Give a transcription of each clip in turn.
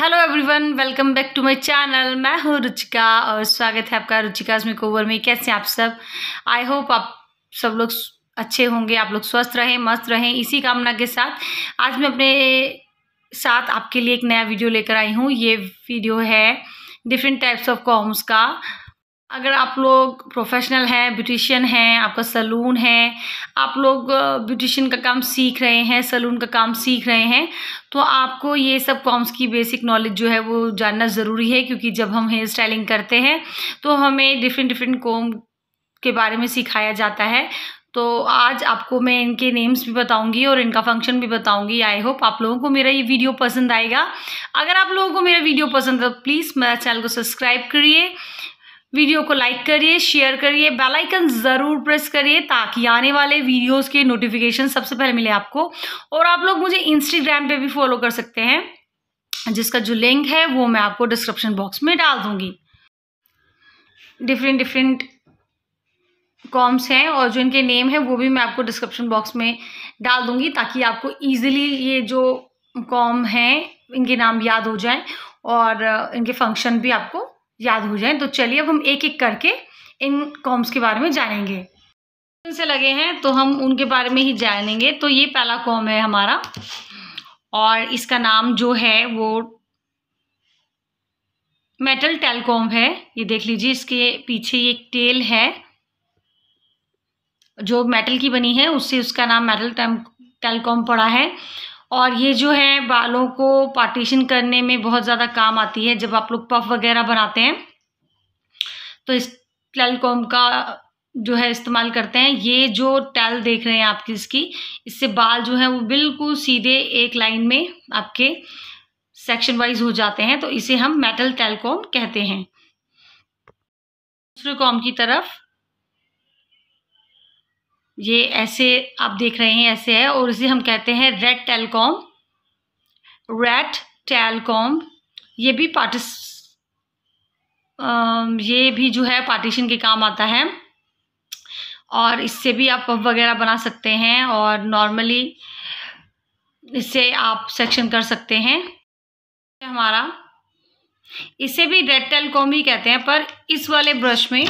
hello everyone welcome back to my channel मैं हूँ रुचिका और स्वागत है आपका रुचिका कोवर में कैसे हैं आप सब आई होप आप सब लोग अच्छे होंगे आप लोग स्वस्थ रहें मस्त रहें इसी कामना के साथ आज मैं अपने साथ आपके लिए एक नया वीडियो लेकर आई हूँ ये वीडियो है डिफरेंट टाइप्स ऑफ कॉम्स का अगर आप लोग प्रोफेशनल हैं ब्यूटिशियन हैं आपका सलून है आप लोग ब्यूटिशियन का काम सीख रहे हैं सलून का काम सीख रहे हैं तो आपको ये सब कॉम्स की बेसिक नॉलेज जो है वो जानना ज़रूरी है क्योंकि जब हम हेयर स्टाइलिंग करते हैं तो हमें डिफरेंट डिफरेंट कॉम के बारे में सिखाया जाता है तो आज आपको मैं इनके नेम्स भी बताऊंगी और इनका फंक्शन भी बताऊंगी आई होप आप लोगों को मेरा ये वीडियो पसंद आएगा अगर आप लोगों को मेरा वीडियो पसंद है तो प्लीज़ मेरा चैनल को सब्सक्राइब करिए वीडियो को लाइक करिए शेयर करिए बेल आइकन ज़रूर प्रेस करिए ताकि आने वाले वीडियोस के नोटिफिकेशन सबसे पहले मिले आपको और आप लोग मुझे इंस्टाग्राम पे भी फॉलो कर सकते हैं जिसका जो लिंक है वो मैं आपको डिस्क्रिप्शन बॉक्स में डाल दूँगी डिफरेंट डिफरेंट कॉम्स हैं और जो इनके नेम है वो भी मैं आपको डिस्क्रिप्शन बॉक्स में डाल दूँगी ताकि आपको ईजिली ये जो कॉम हैं इनके नाम याद हो जाए और इनके फंक्शन भी आपको याद हो जाएं तो चलिए अब हम एक एक करके इन कॉम्स के बारे में जानेंगे से लगे हैं तो हम उनके बारे में ही जानेंगे तो ये पहला कॉम है हमारा और इसका नाम जो है वो मेटल टेलकॉम है ये देख लीजिए इसके पीछे एक टेल है जो मेटल की बनी है उससे उसका नाम मेटल टेलकॉम पड़ा है और ये जो है बालों को पार्टीशन करने में बहुत ज़्यादा काम आती है जब आप लोग पफ वगैरह बनाते हैं तो इस टेल कॉम का जो है इस्तेमाल करते हैं ये जो टेल देख रहे हैं आपकी इसकी इससे बाल जो है वो बिल्कुल सीधे एक लाइन में आपके सेक्शन वाइज हो जाते हैं तो इसे हम मेटल टेलकॉम कहते हैं दूसरे कॉम की तरफ ये ऐसे आप देख रहे हैं ऐसे है और इसे हम कहते हैं रेड टेलकॉम रेड टेलकॉम ये भी पार्टिस ये भी जो है पार्टीशन के काम आता है और इससे भी आप पब वगैरह बना सकते हैं और नॉर्मली इससे आप सेक्शन कर सकते हैं हमारा इसे भी रेड टेलकॉम ही कहते हैं पर इस वाले ब्रश में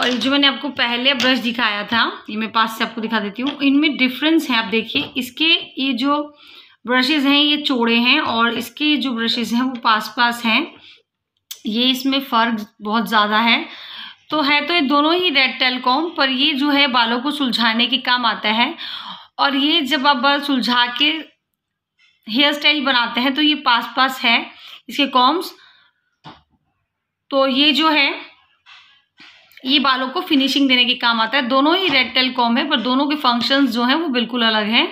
और जो मैंने आपको पहले ब्रश दिखाया था ये मैं पास से आपको दिखा देती हूँ इनमें डिफरेंस है आप देखिए इसके ये जो ब्रशेज़ हैं ये चौड़े हैं और इसके जो ब्रशेज़ हैं वो पास पास हैं ये इसमें फ़र्क बहुत ज़्यादा है तो है तो ये दोनों ही रेड टेलकॉम पर ये जो है बालों को सुलझाने के काम आता है और ये जब आप बाल सुलझा के हेयर स्टाइल बनाते हैं तो ये पास पास है इसके कॉम्स तो ये जो है ये बालों को फिनिशिंग देने के काम आता है दोनों ही रेड टेल कॉम है पर दोनों के फंक्शंस जो हैं वो बिल्कुल अलग हैं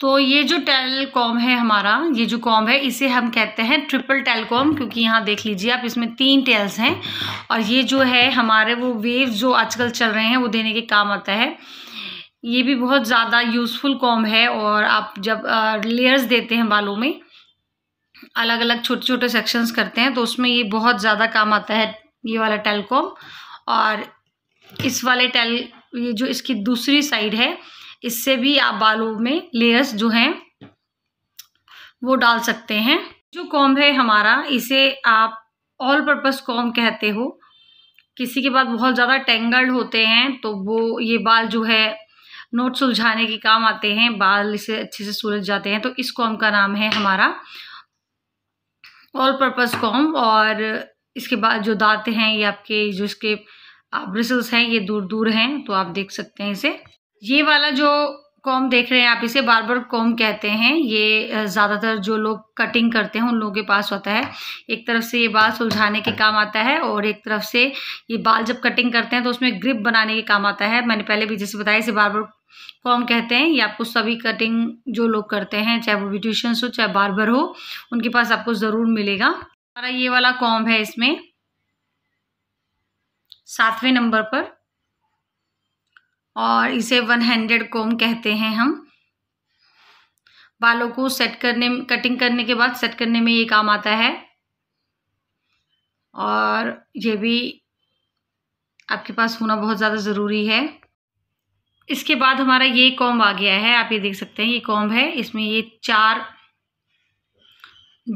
तो ये जो टेल कॉम है हमारा ये जो कॉम है इसे हम कहते हैं ट्रिपल टेल कॉम क्योंकि यहाँ देख लीजिए आप इसमें तीन टेल्स हैं और ये जो है हमारे वो वेव जो आजकल चल रहे हैं वो देने के काम आता है ये भी बहुत ज़्यादा यूज़फुल कॉम है और आप जब लेयर्स देते हैं बालों में अलग अलग छोटे छोटे सेक्शंस करते हैं तो उसमें ये बहुत ज़्यादा काम आता है ये वाला टेलकॉम और इस वाले टेल ये जो इसकी दूसरी साइड है इससे भी आप बालों में लेयर्स जो हैं वो डाल सकते हैं जो कॉम्ब है हमारा इसे आप ऑल पर्पस कॉम कहते हो किसी के बाद बहुत ज़्यादा टेंगल्ड होते हैं तो वो ये बाल जो है नोट सुलझाने के काम आते हैं बाल इसे अच्छे से सुलझ जाते हैं तो इस कॉम का नाम है हमारा ऑल पर्पस कॉम और इसके बाद जो दांत हैं ये आपके जो इसके ब्रिसल्स हैं ये दूर दूर हैं तो आप देख सकते हैं इसे ये वाला जो कॉम देख रहे हैं आप इसे बार बार कॉम कहते हैं ये ज़्यादातर जो लोग कटिंग करते हैं उन लोगों के पास होता है एक तरफ से ये बाल सुलझाने के काम आता है और एक तरफ से ये बाल जब कटिंग करते हैं तो उसमें ग्रिप बनाने के काम आता है मैंने पहले भी जैसे बताया इसे बार बार कॉम कहते हैं ये आपको सभी कटिंग जो लोग करते हैं चाहे वो ब्यूटिशंस हो चाहे बार हो उनके पास आपको ज़रूर मिलेगा हमारा ये वाला कॉम्ब है इसमें सातवें नंबर पर और इसे वन हैंडेड कॉम्ब कहते हैं हम बालों को सेट करने कटिंग करने के बाद सेट करने में ये काम आता है और ये भी आपके पास होना बहुत ज़्यादा ज़रूरी है इसके बाद हमारा ये कॉम्ब आ गया है आप ये देख सकते हैं ये कॉम्ब है इसमें ये चार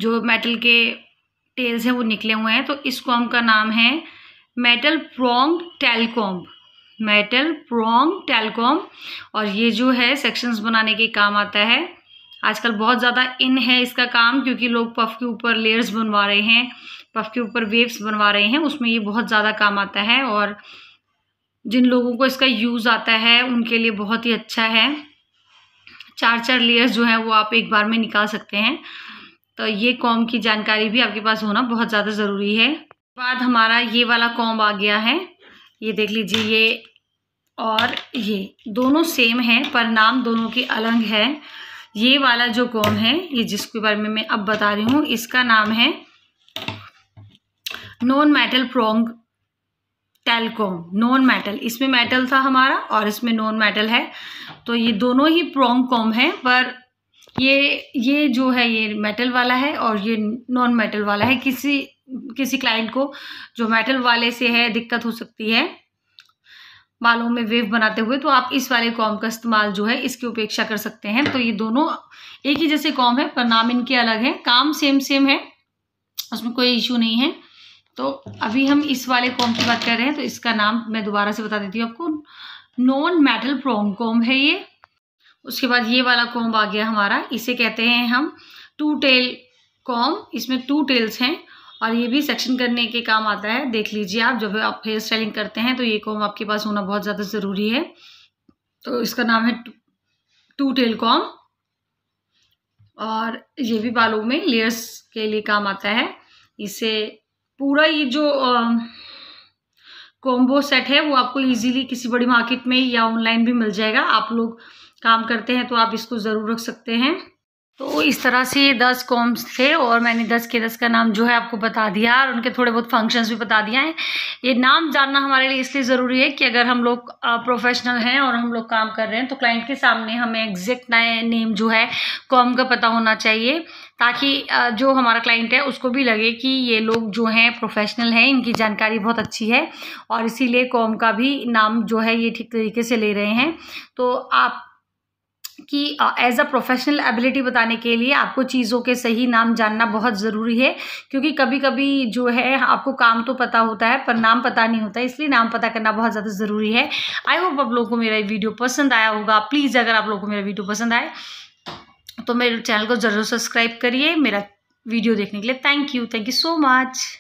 जो मेटल के टेल्स हैं वो निकले हुए हैं तो इस कॉम्ब का नाम है metal prong tail comb metal prong tail comb और ये जो है सेक्शंस बनाने के काम आता है आजकल बहुत ज़्यादा इन है इसका काम क्योंकि लोग पफ के ऊपर लेयर्स बनवा रहे हैं पफ के ऊपर वेव्स बनवा रहे हैं उसमें ये बहुत ज़्यादा काम आता है और जिन लोगों को इसका यूज़ आता है उनके लिए बहुत ही अच्छा है चार चार लेयर्स जो हैं वो आप एक बार में निकाल सकते हैं तो ये कॉम की जानकारी भी आपके पास होना बहुत ज़्यादा ज़रूरी है बाद हमारा ये वाला कॉम आ गया है ये देख लीजिए ये और ये दोनों सेम हैं पर नाम दोनों के अलग है ये वाला जो कॉम है ये जिसके बारे में मैं अब बता रही हूँ इसका नाम है non metal prong tail comb non metal इसमें मेटल था हमारा और इसमें नॉन मेटल है तो ये दोनों ही प्रोंग कॉम है पर ये ये जो है ये मेटल वाला है और ये नॉन मेटल वाला है किसी किसी क्लाइंट को जो मेटल वाले से है दिक्कत हो सकती है बालों में वेव बनाते हुए तो आप इस वाले कॉम का इस्तेमाल जो है इसकी उपेक्षा कर सकते हैं तो ये दोनों एक ही जैसे कॉम है पर नाम इनके अलग है काम सेम सेम है उसमें कोई इशू नहीं है तो अभी हम इस वाले कॉम की बात कर रहे हैं तो इसका नाम मैं दोबारा से बता देती हूँ आपको नॉन मेटल प्रॉम कॉम है ये उसके बाद ये वाला कॉम्ब आ गया हमारा इसे कहते हैं हम टू टेल कॉम्ब इसमें टू टेल्स हैं और ये भी सेक्शन करने के काम आता है देख लीजिए आप जब आप हेयर स्टाइलिंग करते हैं तो ये कॉम्ब आपके पास होना बहुत ज़्यादा ज़रूरी है तो इसका नाम है टू टेल कॉम्ब और ये भी बालों में लेयर्स के लिए काम आता है इसे पूरा ये जो आ, कॉम्बो सेट है वो आपको इजीली किसी बड़ी मार्केट में या ऑनलाइन भी मिल जाएगा आप लोग काम करते हैं तो आप इसको ज़रूर रख सकते हैं तो इस तरह से ये दस कॉम्स थे और मैंने दस के दस का नाम जो है आपको बता दिया और उनके थोड़े बहुत फंक्शंस भी बता दिया है ये नाम जानना हमारे लिए इसलिए ज़रूरी है कि अगर हम लोग प्रोफेशनल हैं और हम लोग काम कर रहे हैं तो क्लाइंट के सामने हमें एग्जैक्ट नए नेम जो है कॉम का पता होना चाहिए ताकि जो हमारा क्लाइंट है उसको भी लगे कि ये लोग जो हैं प्रोफेशनल हैं इनकी जानकारी बहुत अच्छी है और इसीलिए कॉम का भी नाम जो है ये ठीक तरीके से ले रहे हैं तो आप की एज अ प्रोफेशनल एबिलिटी बताने के लिए आपको चीज़ों के सही नाम जानना बहुत ज़रूरी है क्योंकि कभी कभी जो है आपको काम तो पता होता है पर नाम पता नहीं होता इसलिए नाम पता करना बहुत ज़्यादा ज़रूरी है आई होप आप लोगों को मेरा वीडियो पसंद आया होगा प्लीज़ अगर आप लोगों को मेरा वीडियो पसंद आए तो मेरे चैनल को ज़रूर सब्सक्राइब करिए मेरा वीडियो देखने के लिए thank you thank you so much